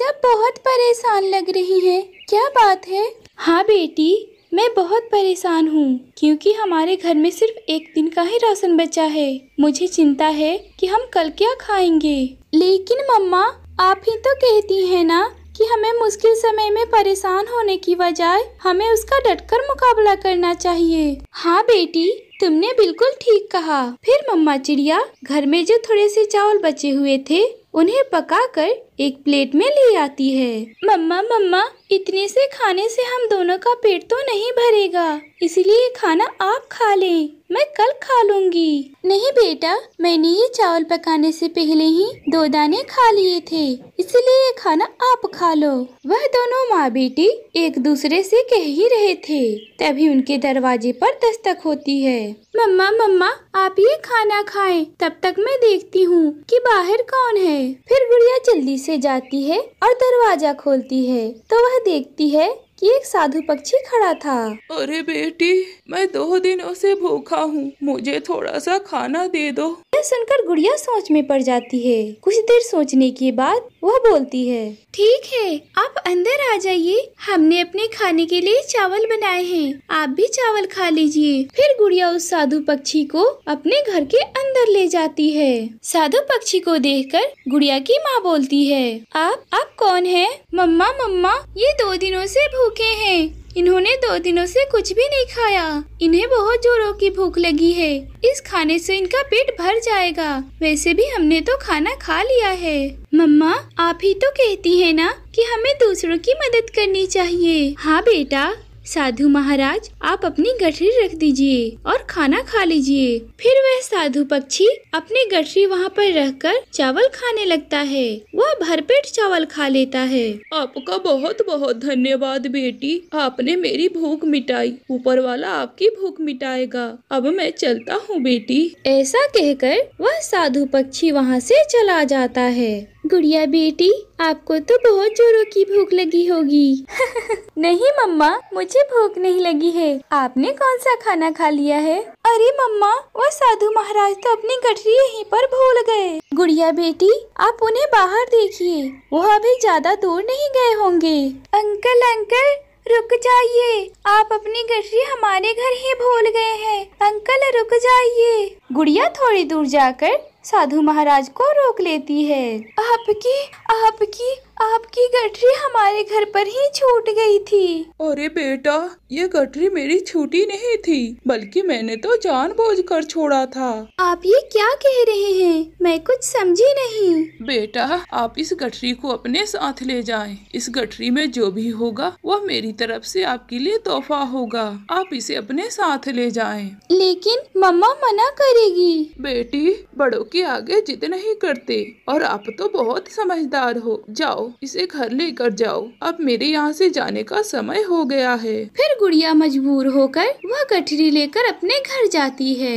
आज आप बहुत परेशान लग रही हैं क्या बात है हाँ बेटी मैं बहुत परेशान हूँ क्योंकि हमारे घर में सिर्फ एक दिन का ही राशन बचा है मुझे चिंता है कि हम कल क्या खाएंगे लेकिन मम्मा आप ही तो कहती हैं ना कि हमें मुश्किल समय में परेशान होने की बजाय हमें उसका डटकर मुकाबला करना चाहिए हाँ बेटी तुमने बिल्कुल ठीक कहा फिर मम्मा चिड़िया घर में जो थोड़े से चावल बचे हुए थे उन्हें पकाकर एक प्लेट में ले आती है मम्मा मम्मा इतने से खाने से हम दोनों का पेट तो नहीं भरेगा इसलिए खाना आप खा लें मैं कल खा लूंगी नहीं बेटा मैंने ये चावल पकाने से पहले ही दो दाने खा लिए थे इसलिए ये खाना आप खा लो वह दोनों माँ बेटी एक दूसरे से कह ही रहे थे तभी उनके दरवाजे पर दस्तक होती है है मम्मा मम्मा आप ये खाना खाएं तब तक मैं देखती हूँ कि बाहर कौन है फिर गुड़िया जल्दी से जाती है और दरवाजा खोलती है तो वह देखती है कि एक साधु पक्षी खड़ा था अरे बेटी मैं दो दिनों से भूखा हूँ मुझे थोड़ा सा खाना दे दो यह सुनकर गुड़िया सोच में पड़ जाती है कुछ देर सोचने के बाद वो बोलती है ठीक है आप अंदर आ जाइए हमने अपने खाने के लिए चावल बनाए हैं आप भी चावल खा लीजिए फिर गुड़िया उस साधु पक्षी को अपने घर के अंदर ले जाती है साधु पक्षी को देखकर गुड़िया की माँ बोलती है आप आप कौन है मम्मा मम्मा ये दो दिनों से भूखे हैं इन्होंने दो दिनों से कुछ भी नहीं खाया इन्हें बहुत जोरों की भूख लगी है इस खाने से इनका पेट भर जाएगा वैसे भी हमने तो खाना खा लिया है मम्मा आप ही तो कहती है ना कि हमें दूसरों की मदद करनी चाहिए हाँ बेटा साधु महाराज आप अपनी गठरी रख दीजिए और खाना खा लीजिए फिर वह साधु पक्षी अपनी गठरी वहाँ पर रहकर चावल खाने लगता है वह भरपेट चावल खा लेता है आपका बहुत बहुत धन्यवाद बेटी आपने मेरी भूख मिटाई ऊपर वाला आपकी भूख मिटाएगा अब मैं चलता हूँ बेटी ऐसा कहकर वह साधु पक्षी वहाँ से चला जाता है गुड़िया बेटी आपको तो बहुत जोरों की भूख लगी होगी नहीं मम्मा मुझे भूख नहीं लगी है आपने कौन सा खाना खा लिया है अरे मम्मा वो साधु महाराज तो अपनी गठरी यहीं पर भूल गए गुड़िया बेटी आप उन्हें बाहर देखिए वो अभी ज्यादा दूर नहीं गए होंगे अंकल अंकल रुक जाइए आप अपनी गठरी हमारे घर ही भूल गए हैं अंकल रुक जाइए गुड़िया थोड़ी दूर जाकर साधु महाराज को रोक लेती है आपकी आपकी आपकी गठरी हमारे घर पर ही छूट गई थी अरे बेटा ये गठरी मेरी छूटी नहीं थी बल्कि मैंने तो जानबूझकर छोड़ा था आप ये क्या कह रहे हैं मैं कुछ समझी नहीं बेटा आप इस गठरी को अपने साथ ले जाएं। इस गठरी में जो भी होगा वह मेरी तरफ से आपके लिए तोहफा होगा आप इसे अपने साथ ले जाए लेकिन मम्मा मना करेगी बेटी बड़ों के आगे जिद नहीं करते और आप तो बहुत समझदार हो जाओ इसे घर लेकर जाओ अब मेरे यहाँ से जाने का समय हो गया है फिर गुड़िया मजबूर होकर वह गठरी लेकर अपने घर जाती है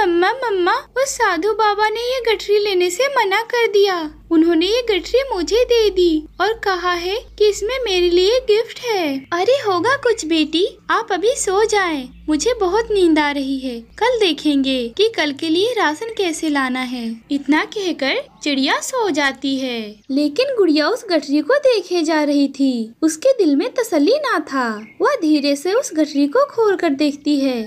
मम्मा मम्मा उस साधु बाबा ने यह गठरी लेने से मना कर दिया उन्होंने ये गठरी मुझे दे दी और कहा है कि इसमें मेरे लिए गिफ्ट है अरे होगा कुछ बेटी आप अभी सो जाएं। मुझे बहुत नींद आ रही है कल देखेंगे कि कल के लिए राशन कैसे लाना है इतना कहकर चिड़िया सो जाती है लेकिन गुड़िया उस गठरी को देखे जा रही थी उसके दिल में तसली ना था वह धीरे से उस गठरी को खोल कर देखती है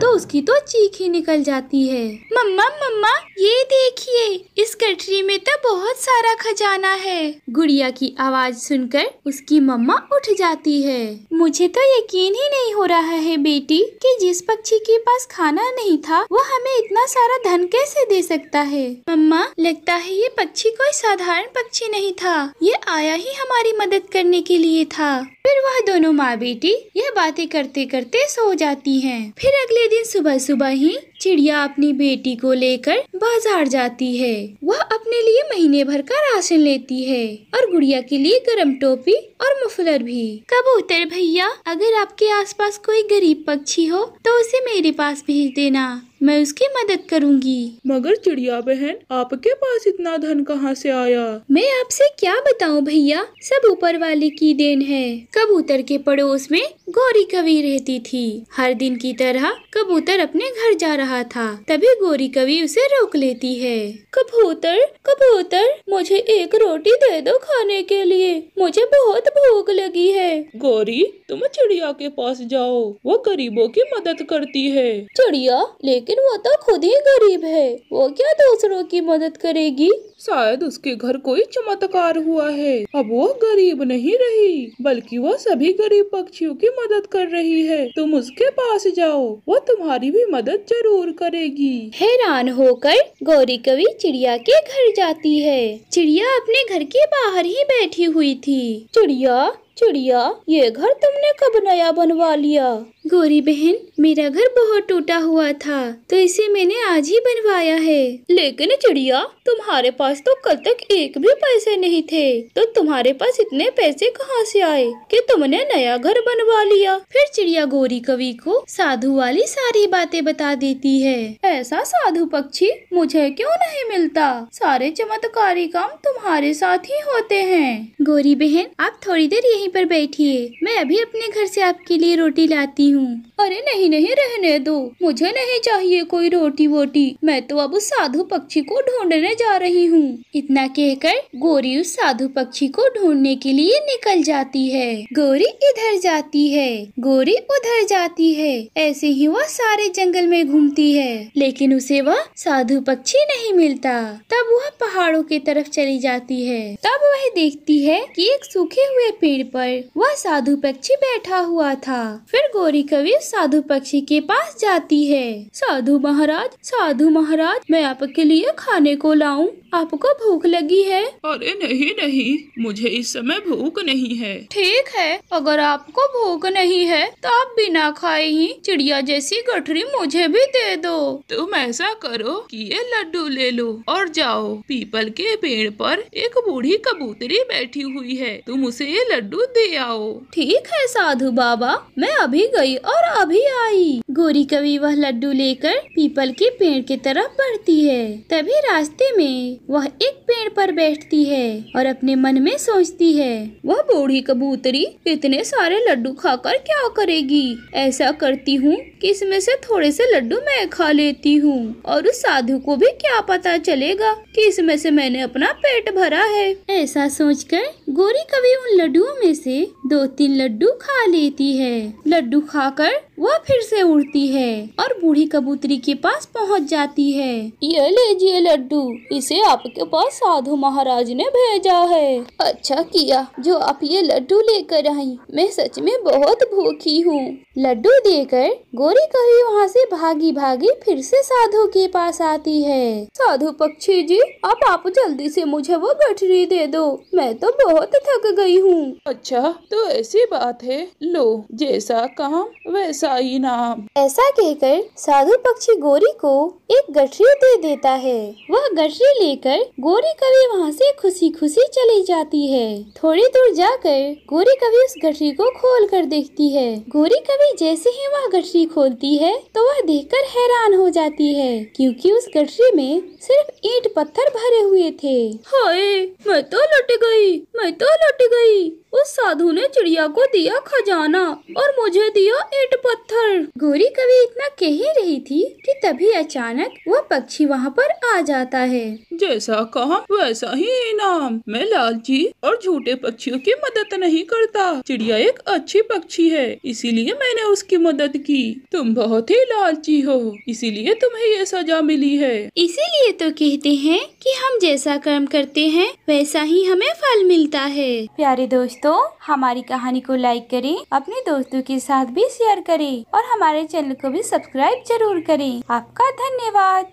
तो उसकी तो चीख ही निकल जाती है मम्मा मम्मा ये देखिए इस कटरी में तो बहुत सारा खजाना है गुड़िया की आवाज सुनकर उसकी मम्मा उठ जाती है मुझे तो यकीन ही नहीं हो रहा है बेटी कि जिस पक्षी के पास खाना नहीं था वो हमें इतना सारा धन कैसे दे सकता है मम्मा लगता है ये पक्षी कोई साधारण पक्षी नहीं था ये आया ही हमारी मदद करने के लिए था फिर वह दोनों माँ बेटी यह बातें करते करते सो जाती है फिर अगले दिन सुबह सुबह ही चिड़िया अपनी बेटी को लेकर बाजार जाती है वह अपने लिए महीने भर का राशन लेती है और गुड़िया के लिए गर्म टोपी और मुफलर भी कबूतर भैया अगर आपके आसपास कोई गरीब पक्षी हो तो उसे मेरे पास भेज देना मैं उसकी मदद करूंगी मगर चिड़िया बहन आपके पास इतना धन कहाँ से आया मैं आपसे क्या बताऊं भैया सब ऊपर वाले की देन है कबूतर के पड़ोस में गौरी कवि रहती थी हर दिन की तरह कबूतर अपने घर जा रहा था तभी गौरी कवि उसे रोक लेती है कबूतर कबूतर मुझे एक रोटी दे दो खाने के लिए मुझे बहुत भूख लगी है गौरी तुम चिड़िया के पास जाओ वो गरीबों की मदद करती है चिड़िया लेकिन लेकिन वो तो खुद ही गरीब है वो क्या दूसरों की मदद करेगी शायद उसके घर कोई चमत्कार हुआ है अब वो गरीब नहीं रही बल्कि वो सभी गरीब पक्षियों की मदद कर रही है तुम उसके पास जाओ वो तुम्हारी भी मदद जरूर करेगी हैरान होकर गौरी कवि चिड़िया के घर जाती है चिड़िया अपने घर के बाहर ही बैठी हुई थी चिड़िया चिड़िया ये घर तुमने कब नया बनवा लिया गोरी बहन मेरा घर बहुत टूटा हुआ था तो इसे मैंने आज ही बनवाया है लेकिन चिड़िया तुम्हारे पास तो कल तक एक भी पैसे नहीं थे तो तुम्हारे पास इतने पैसे कहाँ से आए कि तुमने नया घर बनवा लिया फिर चिड़िया गोरी कवि को साधु वाली सारी बातें बता देती है ऐसा साधु पक्षी मुझे क्यों नहीं मिलता सारे चमत्कारी काम तुम्हारे साथ ही होते हैं गोरी बहन आप थोड़ी देर यही पर बैठिए मैं अभी अपने घर से आपके लिए रोटी लाती हूँ अरे नहीं नहीं रहने दो मुझे नहीं चाहिए कोई रोटी वोटी मैं तो अब उस साधु पक्षी को ढूंढने जा रही हूँ इतना कहकर गोरी उस साधु पक्षी को ढूंढने के लिए निकल जाती है गोरी इधर जाती है गोरी उधर जाती है ऐसे ही वह सारे जंगल में घूमती है लेकिन उसे वह साधु पक्षी नहीं मिलता तब वह पहाड़ों की तरफ चली जाती है तब वह देखती है कि एक सूखे हुए पेड़ पर वह साधु पक्षी बैठा हुआ था फिर गोरी कवि साधु पक्षी के पास जाती है साधु महाराज साधु महाराज मैं आपके लिए खाने को लाऊं आपको भूख लगी है अरे नहीं नहीं मुझे इस समय भूख नहीं है ठीक है अगर आपको भूख नहीं है तो आप बिना खाए ही चिड़िया जैसी गठरी मुझे भी दे दो तुम ऐसा करो कि ये लड्डू ले लो और जाओ पीपल के पेड़ पर एक बूढ़ी कबूतरी बैठी हुई है तुम उसे ये लड्डू दूध दे आओ ठीक है साधु बाबा मैं अभी गई और अभी आई गोरी कवि वह लड्डू लेकर पीपल के पेड़ की तरफ बढ़ती है तभी रास्ते में वह एक पेड़ पर बैठती है और अपने मन में सोचती है वह बूढ़ी कबूतरी इतने सारे लड्डू खाकर क्या करेगी ऐसा करती हूँ कि इसमें से थोड़े से लड्डू मैं खा लेती हूँ और उस साधु को भी क्या पता चलेगा कि इसमें से मैंने अपना पेट भरा है ऐसा सोचकर गोरी कवि उन लड्डुओं में से दो तीन लड्डू खा लेती है लड्डू खाकर वह फिर से उड़ती है और बूढ़ी कबूतरी के पास पहुंच जाती है ये लीजिए लड्डू इसे आपके पास साधु महाराज ने भेजा है अच्छा किया जो आप ये लड्डू लेकर आई मैं सच में बहुत भूखी हूँ लड्डू देकर गोरी कभी वहाँ से भागी भागी फिर से साधु के पास आती है साधु पक्षी जी अब आप जल्दी से मुझे वो गठरी दे दो मैं तो बहुत थक गई हूँ अच्छा तो ऐसी बात है लो जैसा काम वैसा जाइए ना ऐसा कहकर साधु पक्षी गोरी को एक गठरी दे देता है वह गठरी लेकर गोरी कवि वहाँ से खुशी खुशी चली जाती है थोड़ी दूर जाकर गोरी कवि उस गठरी को खोल कर देखती है गोरी कवि जैसे ही वह गठरी खोलती है तो वह देखकर हैरान हो जाती है क्योंकि उस गठरी में सिर्फ ईट पत्थर भरे हुए थे हाय मैं तो लुट गई मैं तो लुट गई उस साधु ने चिड़िया को दिया खजाना और मुझे दिया ईट पत्थर गोरी कभी इतना कह ही रही थी कि तभी अचानक वह पक्षी वहाँ पर आ जाता है जैसा कहा वैसा ही इनाम मैं लालची और झूठे पक्षियों की मदद नहीं करता चिड़िया एक अच्छी पक्षी है इसीलिए मैंने उसकी मदद की तुम बहुत ही लालची हो इसीलिए तुम्हें ये सजा मिली है इसीलिए तो कहते हैं कि हम जैसा कर्म करते हैं वैसा ही हमें फल मिलता है प्यारे दोस्त दोस्तों हमारी कहानी को लाइक करें अपने दोस्तों के साथ भी शेयर करें और हमारे चैनल को भी सब्सक्राइब जरूर करें आपका धन्यवाद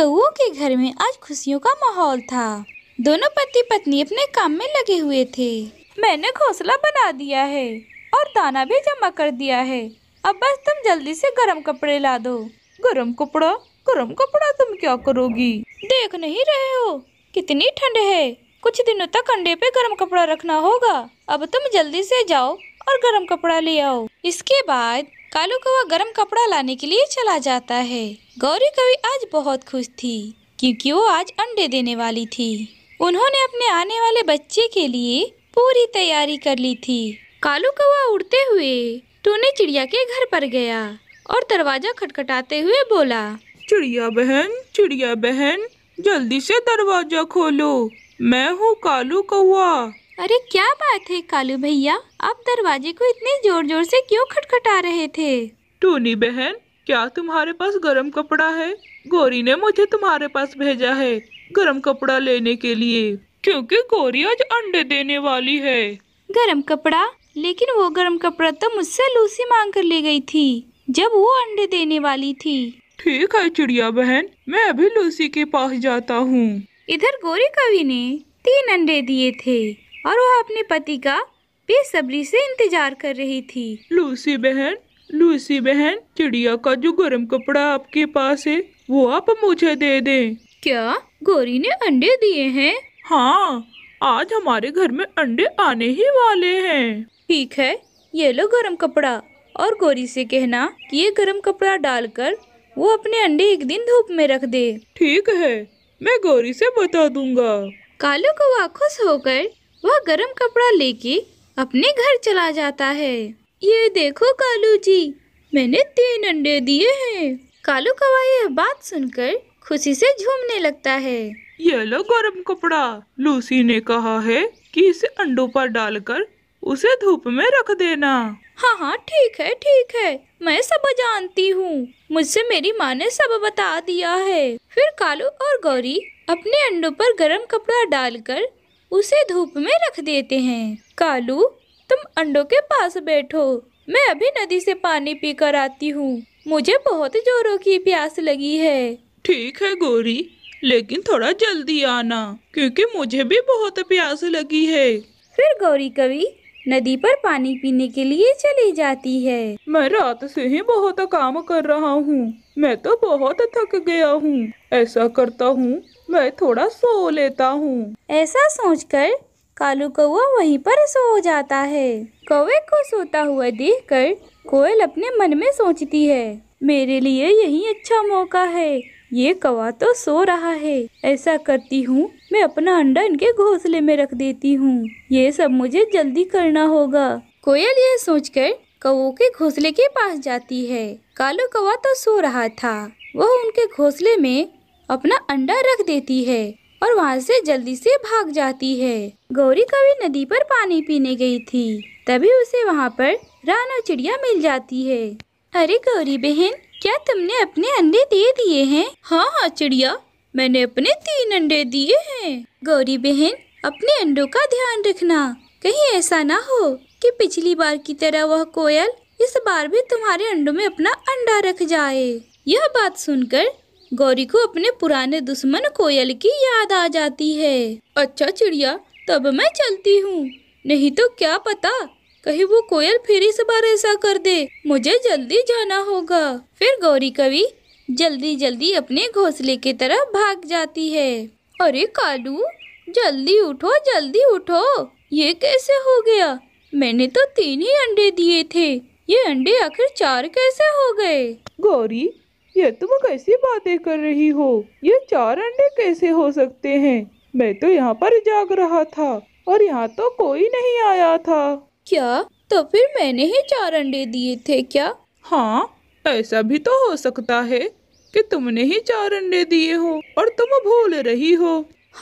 कौ के घर में आज खुशियों का माहौल था दोनों पति पत्नी अपने काम में लगे हुए थे मैंने घोसला बना दिया है और दाना भी जमा कर दिया है अब बस तुम जल्दी से गर्म कपड़े ला दो गर्म कपड़ा गर्म कपड़ा तुम क्या करोगी देख नहीं रहे हो कितनी ठंड है कुछ दिनों तक अंडे पे गर्म कपड़ा रखना होगा अब तुम जल्दी से जाओ और गर्म कपड़ा ले आओ इसके बाद कालू कौवा गर्म कपड़ा लाने के लिए चला जाता है गौरी कवि आज बहुत खुश थी क्योंकि वो आज अंडे देने वाली थी उन्होंने अपने आने वाले बच्चे के लिए पूरी तैयारी कर ली थी कालू कौवा उड़ते हुए टूने चिड़िया के घर पर गया और दरवाजा खटखटाते हुए बोला चिड़िया बहन चिड़िया बहन जल्दी से दरवाजा खोलो मैं हूँ कालू कौआ अरे क्या बात है कालू भैया आप दरवाजे को इतने जोर जोर से क्यों खटखटा रहे थे टोनी बहन क्या तुम्हारे पास गर्म कपड़ा है गौरी ने मुझे तुम्हारे पास भेजा है गर्म कपड़ा लेने के लिए क्योंकि गौरी आज अंडे देने वाली है गर्म कपड़ा लेकिन वो गर्म कपड़ा तो मुझसे लूसी मांग कर ले गई थी जब वो अंडे देने वाली थी ठीक है चिड़िया बहन मैं अभी लूसी के पास जाता हूँ इधर गोरी कवि ने तीन अंडे दिए थे और वह अपने पति का बेसब्री से इंतजार कर रही थी लूसी बहन लूसी बहन चिड़िया का जो गर्म कपड़ा आपके पास है वो आप मुझे दे दें क्या गोरी ने अंडे दिए हैं हाँ आज हमारे घर में अंडे आने ही वाले हैं ठीक है ये लो गर्म कपड़ा और गोरी से कहना कि ये गर्म कपड़ा डालकर वो अपने अंडे एक दिन धूप में रख दे ठीक है मैं गौरी से बता दूंगा कालू कौआ खुश होकर वह गर्म कपड़ा लेके अपने घर चला जाता है ये देखो कालू जी मैंने तीन अंडे दिए हैं कालू कवा यह बात सुनकर खुशी से झूमने लगता है ये लो गर्म कपड़ा लूसी ने कहा है कि इसे अंडों पर डालकर उसे धूप में रख देना हाँ हाँ ठीक है ठीक है मैं सब जानती हूँ मुझसे मेरी माँ ने सब बता दिया है फिर कालू और गौरी अपने अंडों पर गर्म कपड़ा डालकर उसे धूप में रख देते हैं कालू तुम अंडों के पास बैठो मैं अभी नदी से पानी पीकर आती हूँ मुझे बहुत जोरों की प्यास लगी है ठीक है गौरी लेकिन थोड़ा जल्दी आना क्योंकि मुझे भी बहुत प्यास लगी है फिर गौरी कवि नदी पर पानी पीने के लिए चली जाती है मैं रात से ही बहुत काम कर रहा हूँ मैं तो बहुत थक गया हूँ ऐसा करता हूँ मैं थोड़ा सो लेता हूँ ऐसा सोचकर कालू कौआ वहीं पर सो जाता है कौवे को सोता हुआ देखकर कोयल अपने मन में सोचती है मेरे लिए यही अच्छा मौका है ये कौवा तो सो रहा है ऐसा करती हूँ मैं अपना अंडा इनके घोंसले में रख देती हूँ ये सब मुझे जल्दी करना होगा कोयल यह सोचकर कौ के घोंसले के पास जाती है कालो कौवा तो सो रहा था वह उनके घोंसले में अपना अंडा रख देती है और वहाँ से जल्दी से भाग जाती है गौरी कवि नदी पर पानी पीने गई थी तभी उसे वहाँ पर रानो चिड़िया मिल जाती है अरे गौरी बहन क्या तुमने अपने अंडे दे दिए हैं हाँ हाँ चिड़िया मैंने अपने तीन अंडे दिए हैं गौरी बहन अपने अंडों का ध्यान रखना कहीं ऐसा ना हो कि पिछली बार की तरह वह कोयल इस बार भी तुम्हारे अंडों में अपना अंडा रख जाए यह बात सुनकर गौरी को अपने पुराने दुश्मन कोयल की याद आ जाती है अच्छा चिड़िया तब मैं चलती हूँ नहीं तो क्या पता कहीं वो कोयल फिर इस बार ऐसा कर दे मुझे जल्दी जाना होगा फिर गौरी कवि जल्दी जल्दी अपने घोंसले की तरफ भाग जाती है अरे कालू जल्दी उठो जल्दी उठो ये कैसे हो गया मैंने तो तीन ही अंडे दिए थे ये अंडे आखिर चार कैसे हो गए गौरी ये तुम कैसी बातें कर रही हो ये चार अंडे कैसे हो सकते हैं मैं तो यहाँ पर जाग रहा था और यहाँ तो कोई नहीं आया था क्या तो फिर मैंने ही चार अंडे दिए थे क्या हाँ ऐसा भी तो हो सकता है कि तुमने ही चार अंडे दिए हो और तुम भूल रही हो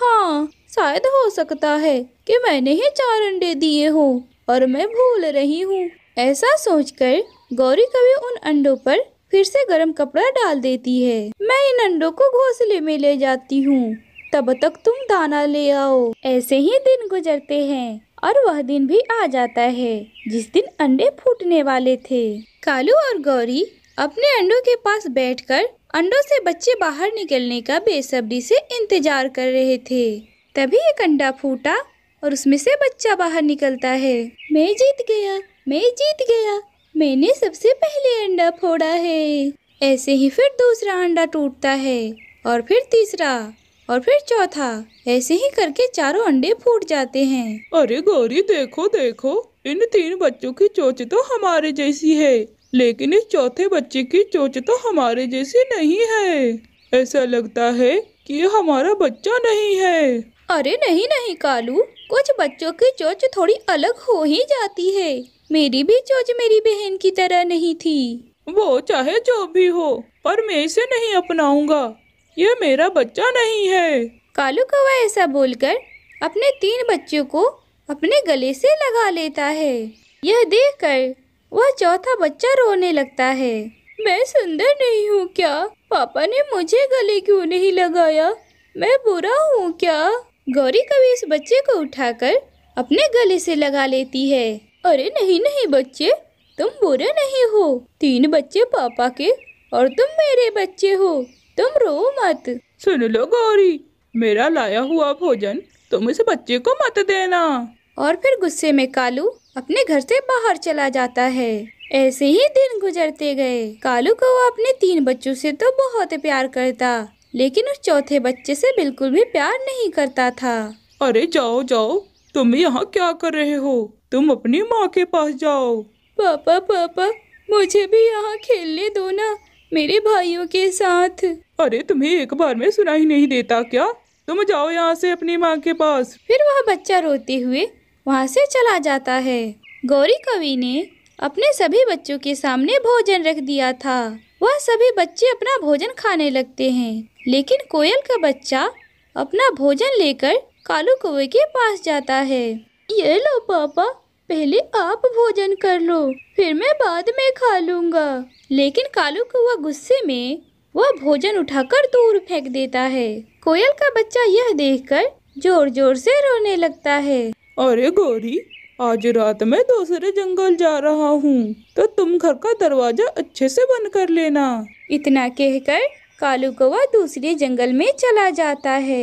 हाँ शायद हो सकता है कि मैंने ही चार अंडे दिए हो और मैं भूल रही हूँ ऐसा सोचकर गौरी कभी उन अंडों पर फिर से गर्म कपड़ा डाल देती है मैं इन अंडों को घोंसले में ले जाती हूँ तब तक तुम दाना ले आओ ऐसे ही दिन गुजरते हैं और वह दिन भी आ जाता है जिस दिन अंडे फूटने वाले थे कालू और गौरी अपने अंडों के पास बैठकर अंडों से बच्चे बाहर निकलने का बेसब्री से इंतजार कर रहे थे तभी एक अंडा फूटा और उसमें से बच्चा बाहर निकलता है मैं जीत गया मैं जीत गया मैंने सबसे पहले अंडा फोड़ा है ऐसे ही फिर दूसरा अंडा टूटता है और फिर तीसरा और फिर चौथा ऐसे ही करके चारों अंडे फूट जाते हैं अरे गौरी देखो देखो इन तीन बच्चों की चोच तो हमारे जैसी है लेकिन इस चौथे बच्चे की चोच तो हमारे जैसी नहीं है ऐसा लगता है कि ये हमारा बच्चा नहीं है अरे नहीं नहीं कालू कुछ बच्चों की चोच थोड़ी अलग हो ही जाती है मेरी भी चोच मेरी बहन की तरह नहीं थी वो चाहे जो भी हो पर मैं इसे नहीं अपनाऊंगा ये मेरा बच्चा नहीं है कालू कौवा ऐसा बोलकर अपने तीन बच्चों को अपने गले से लगा लेता है यह देखकर वह चौथा बच्चा रोने लगता है मैं सुंदर नहीं हूँ क्या पापा ने मुझे गले क्यों नहीं लगाया मैं बुरा हूँ क्या गौरी कभी इस बच्चे को उठाकर अपने गले से लगा लेती है अरे नहीं नहीं बच्चे तुम बुरे नहीं हो तीन बच्चे पापा के और तुम मेरे बच्चे हो तुम रो मत सुन लो गौरी मेरा लाया हुआ भोजन तुम इस बच्चे को मत देना और फिर गुस्से में कालू अपने घर से बाहर चला जाता है ऐसे ही दिन गुजरते गए कालू को वो अपने तीन बच्चों से तो बहुत प्यार करता लेकिन उस चौथे बच्चे से बिल्कुल भी प्यार नहीं करता था अरे जाओ जाओ तुम यहाँ क्या कर रहे हो तुम अपनी माँ के पास जाओ पापा पापा मुझे भी यहाँ खेलने दो ना मेरे भाइयों के साथ अरे तुम्हें एक बार में सुनाई नहीं देता क्या तुम जाओ यहाँ से अपनी माँ के पास फिर वह बच्चा रोते हुए वहाँ से चला जाता है गौरी कवि ने अपने सभी बच्चों के सामने भोजन रख दिया था वह सभी बच्चे अपना भोजन खाने लगते हैं लेकिन कोयल का बच्चा अपना भोजन लेकर कालू कौवे के पास जाता है ये लो पापा पहले आप भोजन कर लो फिर मैं बाद में खा लूंगा लेकिन कालू कौआ गुस्से में वह भोजन उठाकर दूर फेंक देता है कोयल का बच्चा यह देखकर जोर जोर से रोने लगता है अरे गौरी आज रात मैं दूसरे जंगल जा रहा हूँ तो तुम घर का दरवाजा अच्छे से बंद कर लेना इतना कहकर कालू कौवा दूसरे जंगल में चला जाता है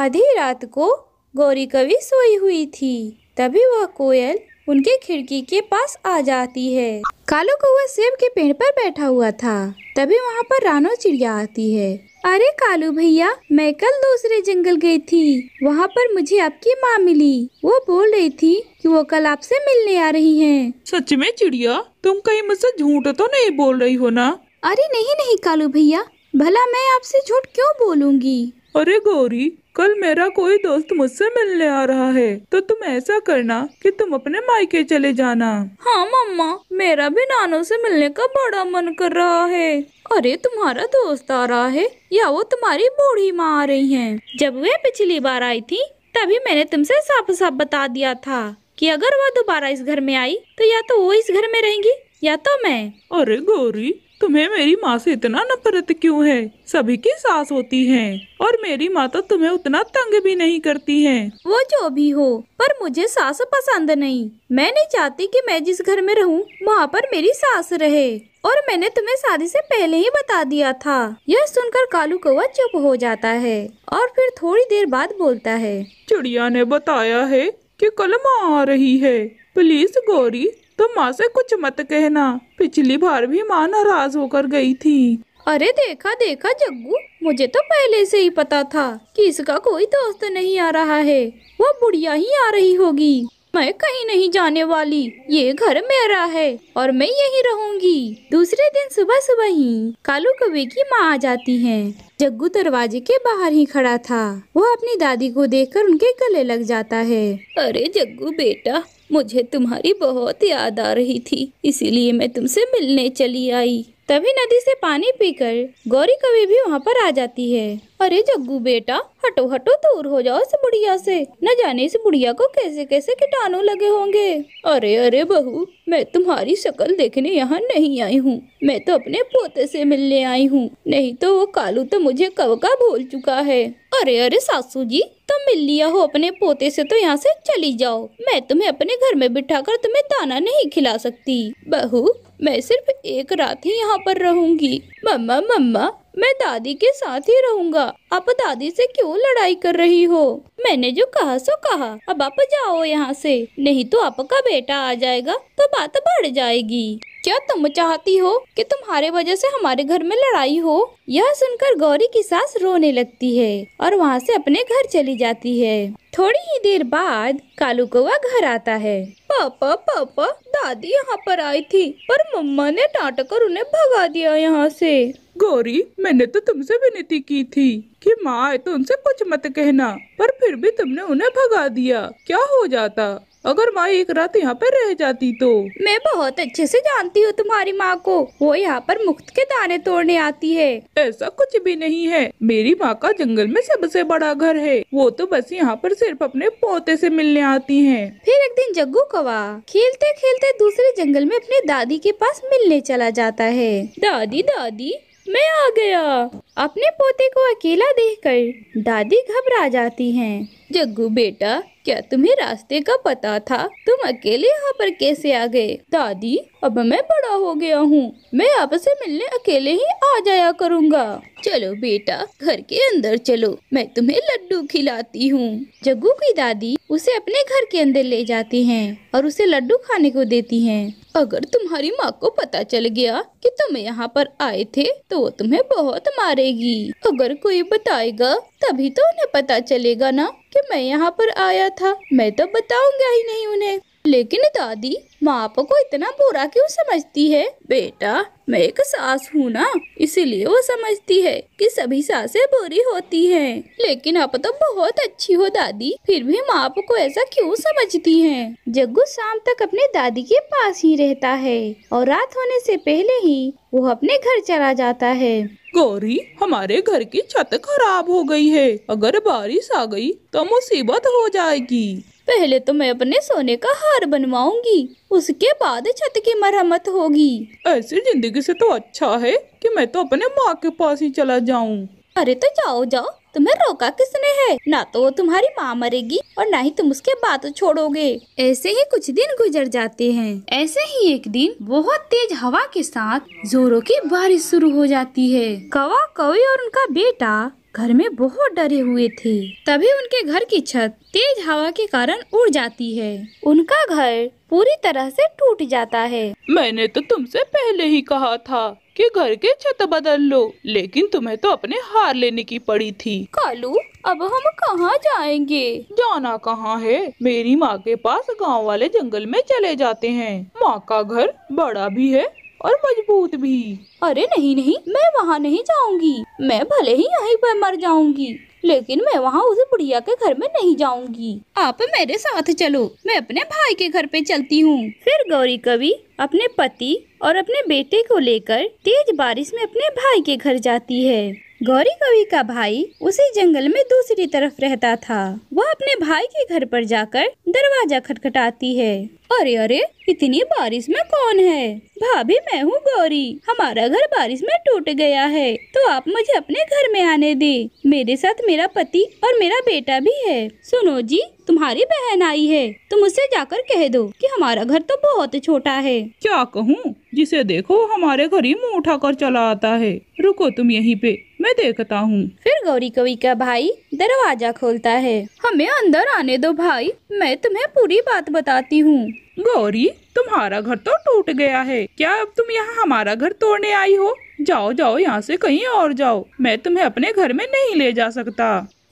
आधी रात को गौरी कवि सोई हुई थी तभी वह कोयल उनके खिड़की के पास आ जाती है कालू कौआ सेब के पेड़ पर बैठा हुआ था तभी वहाँ पर रानो चिड़िया आती है अरे कालू भैया मैं कल दूसरे जंगल गई थी वहाँ पर मुझे आपकी माँ मिली वो बोल रही थी कि वो कल आपसे मिलने आ रही हैं। सच में चिड़िया तुम कहीं मुझसे झूठ तो नहीं बोल रही हो ना? अरे नहीं नहीं कालू भैया भला मैं आपसे झूठ क्यों बोलूँगी अरे गौरी कल मेरा कोई दोस्त मुझसे मिलने आ रहा है तो तुम ऐसा करना कि तुम अपने मायके चले जाना हाँ मम्मा मेरा भी नानो से मिलने का बड़ा मन कर रहा है अरे तुम्हारा दोस्त आ रहा है या वो तुम्हारी बूढ़ी माँ आ रही हैं? जब वे पिछली बार आई थी तभी मैंने तुमसे साफ साफ बता दिया था कि अगर वह दोबारा इस घर में आई तो या तो वो इस घर में रहेंगी या तो मैं अरे गौरी तुम्हें मेरी माँ से इतना नफरत क्यों है सभी की सास होती है और मेरी माँ तो तुम्हें उतना तंग भी नहीं करती है वो जो भी हो पर मुझे सास पसंद नहीं मैं नहीं चाहती कि मैं जिस घर में रहूं वहाँ पर मेरी सास रहे और मैंने तुम्हें शादी से पहले ही बता दिया था यह सुनकर कालू कौवा चुप हो जाता है और फिर थोड़ी देर बाद बोलता है चिड़िया ने बताया है कि कलम आ रही है प्लीज गौरी तुम माँ से कुछ मत कहना पिछली बार भी माँ नाराज होकर गई थी अरे देखा देखा जग्गू मुझे तो पहले से ही पता था कि इसका कोई दोस्त नहीं आ रहा है वो बुढ़िया ही आ रही होगी मैं कहीं नहीं जाने वाली ये घर मेरा है और मैं यही रहूंगी दूसरे दिन सुबह सुबह ही कालू कौवे की माँ आ जाती है जग्गू दरवाजे के बाहर ही खड़ा था वो अपनी दादी को देखकर उनके गले लग जाता है अरे जग्गू बेटा मुझे तुम्हारी बहुत याद आ रही थी इसीलिए मैं तुमसे मिलने चली आई तभी नदी से पानी पीकर गौरी कभी भी वहाँ पर आ जाती है अरे जग्गू बेटा हटो हटो दूर हो जाओ इस बुढ़िया से न जाने इस बुढ़िया को कैसे कैसे कीटाणु लगे होंगे अरे अरे बहू मैं तुम्हारी शक्ल देखने यहाँ नहीं आई हूँ मैं तो अपने पोते से मिलने आई हूँ नहीं तो वो कालू तो मुझे कब का भूल चुका है अरे अरे सासू जी तुम मिल लिया हो अपने पोते से तो यहाँ से चली जाओ मैं तुम्हें अपने घर में बिठाकर तुम्हें दाना नहीं खिला सकती बहू मैं सिर्फ एक रात ही यहाँ पर रहूंगी मम्मा मम्मा मैं दादी के साथ ही रहूंगा आप दादी से क्यों लड़ाई कर रही हो मैंने जो कहा सो कहा अब आप जाओ यहाँ से नहीं तो आपका बेटा आ जाएगा तो बात बढ़ जाएगी क्या तुम चाहती हो कि तुम्हारे वजह से हमारे घर में लड़ाई हो यह सुनकर गौरी की सास रोने लगती है और वहाँ से अपने घर चली जाती है थोड़ी ही देर बाद कालू कौवा घर आता है पापा पापा दादी यहाँ पर आई थी पर मम्मा ने डांट कर उन्हें भगा दिया यहाँ से गौरी मैंने तो तुमसे विनती की थी कि माँ आए तो उनसे कुछ मत कहना पर फिर भी तुमने उन्हें भगा दिया क्या हो जाता अगर माँ एक रात यहाँ पर रह जाती तो मैं बहुत अच्छे से जानती हूँ तुम्हारी माँ को वो यहाँ पर मुफ्त के दाने तोड़ने आती है ऐसा कुछ भी नहीं है मेरी माँ का जंगल में सबसे बड़ा घर है वो तो बस यहाँ पर सिर्फ अपने पोते से मिलने आती है फिर एक दिन जग्गू कवा खेलते खेलते दूसरे जंगल में अपने दादी के पास मिलने चला जाता है दादी दादी मैं आ गया अपने पोते को अकेला देखकर दादी घबरा जाती हैं। जग्गू बेटा क्या तुम्हें रास्ते का पता था तुम अकेले यहाँ पर कैसे आ गए दादी अब मैं बड़ा हो गया हूँ मैं आपसे मिलने अकेले ही आ जाया करूँगा चलो बेटा घर के अंदर चलो मैं तुम्हें लड्डू खिलाती हूँ जग्गू की दादी उसे अपने घर के अंदर ले जाती हैं और उसे लड्डू खाने को देती हैं अगर तुम्हारी माँ को पता चल गया कि तुम यहाँ पर आए थे तो वो तुम्हें बहुत मारेगी अगर कोई बताएगा तभी तो उन्हें पता चलेगा ना कि मैं यहाँ पर आया था मैं तो बताऊंगा ही नहीं उन्हें लेकिन दादी माँ को इतना बुरा क्यों समझती है बेटा मैं एक सास हूँ ना इसीलिए वो समझती है कि सभी सासें बुरी होती हैं। लेकिन आप तो बहुत अच्छी हो दादी फिर भी माँ को ऐसा क्यों समझती हैं? जग्गू शाम तक अपने दादी के पास ही रहता है और रात होने से पहले ही वो अपने घर चला जाता है गौरी हमारे घर की छत खराब हो गई है अगर बारिश आ गई तो मुसीबत हो जाएगी पहले तो मैं अपने सोने का हार बनवाऊंगी उसके बाद छत की मरम्मत होगी ऐसी जिंदगी से तो अच्छा है कि मैं तो अपने माँ के पास ही चला जाऊँ अरे तो जाओ जाओ तुम्हें रोका किसने है ना तो वो तुम्हारी माँ मरेगी और ना ही तुम उसके बात छोड़ोगे ऐसे ही कुछ दिन गुजर जाते हैं ऐसे ही एक दिन बहुत तेज हवा के साथ जोरों की बारिश शुरू हो जाती है कवा कवी और उनका बेटा घर में बहुत डरे हुए थे तभी उनके घर की छत तेज हवा के कारण उड़ जाती है उनका घर पूरी तरह से टूट जाता है मैंने तो तुमसे पहले ही कहा था कि घर के छत बदल लो लेकिन तुम्हें तो अपने हार लेने की पड़ी थी कालू अब हम कहाँ जाएंगे जाना कहाँ है मेरी माँ के पास गांव वाले जंगल में चले जाते हैं माँ का घर बड़ा भी है और मजबूत भी अरे नहीं नहीं मैं वहाँ नहीं जाऊँगी मैं भले ही यहीं पर मर जाऊँगी लेकिन मैं वहाँ उस बुढ़िया के घर में नहीं जाऊँगी आप मेरे साथ चलो मैं अपने भाई के घर पे चलती हूँ फिर गौरी कवि अपने पति और अपने बेटे को लेकर तेज बारिश में अपने भाई के घर जाती है गौरी कवि का भाई उसी जंगल में दूसरी तरफ रहता था वह अपने भाई के घर पर जाकर दरवाजा खटखटाती है अरे अरे इतनी बारिश में कौन है भाभी मैं हूँ गौरी हमारा घर बारिश में टूट गया है तो आप मुझे अपने घर में आने दे मेरे साथ मेरा पति और मेरा बेटा भी है सुनो जी तुम्हारी बहन आई है तुम उसे जाकर कह दो कि हमारा घर तो बहुत छोटा है क्या कहूँ जिसे देखो हमारे घर ही मुँह उठा कर चला आता है रुको तुम यहीं पे मैं देखता हूँ फिर गौरी कवि का भाई दरवाजा खोलता है हमें अंदर आने दो भाई मैं तुम्हें पूरी बात बताती हूँ गौरी तुम्हारा घर तो टूट गया है क्या अब तुम यहाँ हमारा घर तोड़ने आई हो जाओ जाओ यहाँ से कहीं और जाओ मैं तुम्हें अपने घर में नहीं ले जा सकता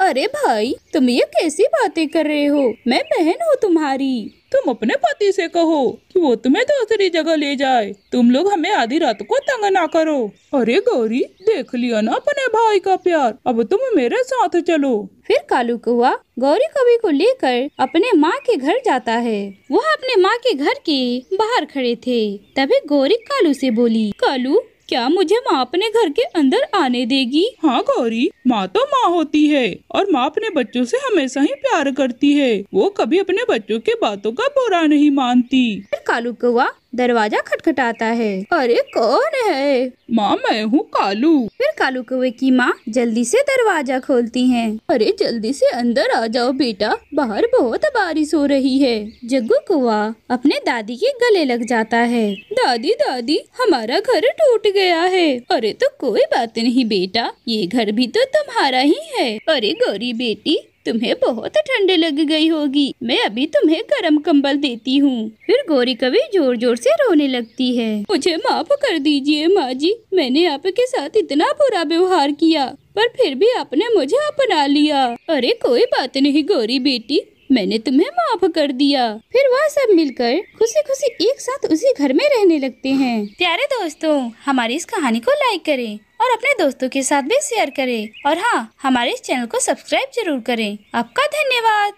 अरे भाई तुम ये कैसी बातें कर रहे हो मैं बहन हूँ तुम्हारी तुम अपने पति से कहो कि वो तुम्हें दूसरी जगह ले जाए तुम लोग हमें आधी रात को तंग ना करो अरे गौरी देख लिया ना अपने भाई का प्यार अब तुम मेरे साथ चलो फिर कालू कुआ गौरी कवि को लेकर अपने माँ के घर जाता है वह अपने माँ के घर के बाहर खड़े थे तभी गौरी कालू से बोली कालू क्या मुझे माँ अपने घर के अंदर आने देगी हाँ गौरी माँ तो माँ होती है और माँ अपने बच्चों से हमेशा ही प्यार करती है वो कभी अपने बच्चों के बातों का बुरा नहीं मानती कालू कौवा दरवाजा खटखटाता है अरे कौन है माँ मैं हूँ कालू फिर कालू कौवे की माँ जल्दी से दरवाजा खोलती हैं। अरे जल्दी से अंदर आ जाओ बेटा बाहर बहुत बारिश हो रही है जग्गू कुआ अपने दादी के गले लग जाता है दादी दादी हमारा घर टूट गया है अरे तो कोई बात नहीं बेटा ये घर भी तो तुम्हारा ही है अरे गौरी बेटी तुम्हें बहुत ठंड लग गई होगी मैं अभी तुम्हें गर्म कंबल देती हूँ फिर गौरी कवि जोर जोर से रोने लगती है मुझे माफ कर दीजिए माँ जी मैंने आपके साथ इतना बुरा व्यवहार किया पर फिर भी आपने मुझे अपना लिया अरे कोई बात नहीं गौरी बेटी मैंने तुम्हें माफ कर दिया फिर वह सब मिलकर खुशी खुशी एक साथ उसी घर में रहने लगते हैं प्यारे दोस्तों हमारी इस कहानी को लाइक करें और अपने दोस्तों के साथ भी शेयर करें और हाँ हमारे चैनल को सब्सक्राइब जरूर करें आपका धन्यवाद